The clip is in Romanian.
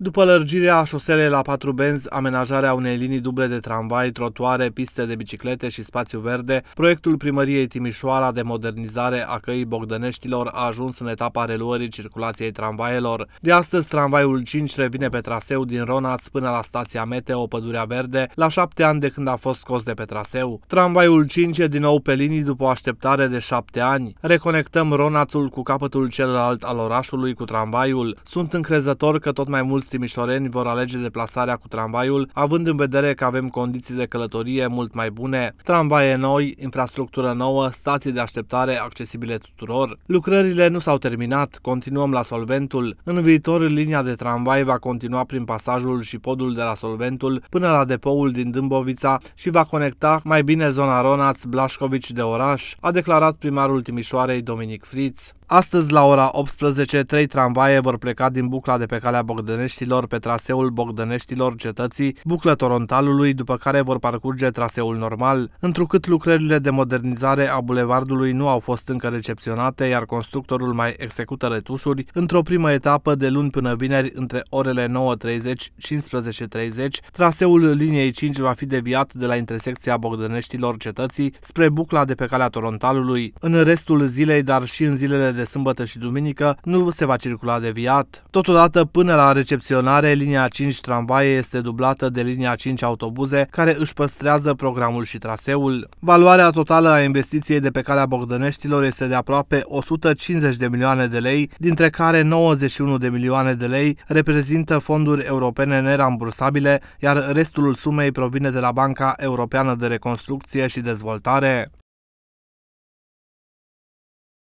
După lărgirea șoselei la patru benzi, amenajarea unei linii duble de tramvai, trotuare, piste de biciclete și spațiu verde, proiectul primăriei Timișoara de modernizare a căii bogdăneștilor a ajuns în etapa reluării circulației tramvaielor. De astăzi, tramvaiul 5 revine pe traseu din Ronaț până la stația Meteo Pădurea Verde, la șapte ani de când a fost scos de pe traseu. Tramvaiul 5 e din nou pe linii după o așteptare de șapte ani. Reconectăm Ronațul cu capătul celălalt al orașului cu tramvaiul. Sunt încrezător că tot mai mulți mulți timișoreni vor alege deplasarea cu tramvaiul, având în vedere că avem condiții de călătorie mult mai bune, tramvaie noi, infrastructură nouă, stații de așteptare accesibile tuturor. Lucrările nu s-au terminat, continuăm la Solventul. În viitor, linia de tramvai va continua prin pasajul și podul de la Solventul până la depoul din Dâmbovița și va conecta mai bine zona Ronaț-Blașcovici de oraș, a declarat primarul Timișoarei Dominic Friț. Astăzi, la ora 18, trei tramvaie vor pleca din bucla de pe calea Bogdăneștilor pe traseul Bogdăneștilor cetății, buclă Torontalului, după care vor parcurge traseul normal. Întrucât lucrările de modernizare a bulevardului nu au fost încă recepționate, iar constructorul mai execută retușuri, într-o primă etapă de luni până vineri, între orele 9.30-15.30, traseul liniei 5 va fi deviat de la intersecția Bogdăneștilor cetății spre bucla de pe calea Torontalului. În restul zilei, dar și în zilele de sâmbătă și duminică nu se va circula deviat. Totodată, până la recepționare, linia 5 tramvaie este dublată de linia 5 autobuze, care își păstrează programul și traseul. Valoarea totală a investiției de pe calea Bogdăneștilor este de aproape 150 de milioane de lei, dintre care 91 de milioane de lei reprezintă fonduri europene nerambursabile, iar restul sumei provine de la Banca Europeană de Reconstrucție și Dezvoltare.